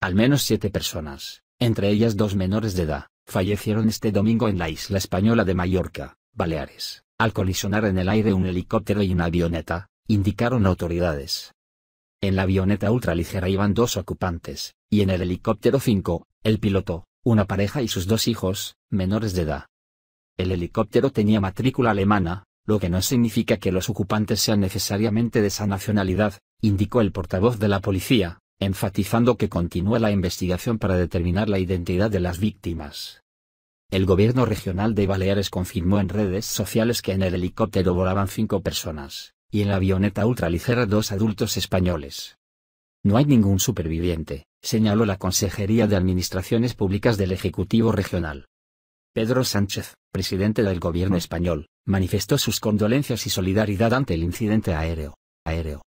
Al menos siete personas, entre ellas dos menores de edad, fallecieron este domingo en la isla española de Mallorca, Baleares, al colisionar en el aire un helicóptero y una avioneta, indicaron autoridades. En la avioneta ultraligera iban dos ocupantes, y en el helicóptero cinco, el piloto, una pareja y sus dos hijos, menores de edad. El helicóptero tenía matrícula alemana, lo que no significa que los ocupantes sean necesariamente de esa nacionalidad, indicó el portavoz de la policía, enfatizando que continúa la investigación para determinar la identidad de las víctimas. El gobierno regional de Baleares confirmó en redes sociales que en el helicóptero volaban cinco personas, y en la avioneta ultraligera dos adultos españoles. No hay ningún superviviente, señaló la Consejería de Administraciones Públicas del Ejecutivo Regional. Pedro Sánchez, presidente del gobierno español, manifestó sus condolencias y solidaridad ante el incidente aéreo. aéreo.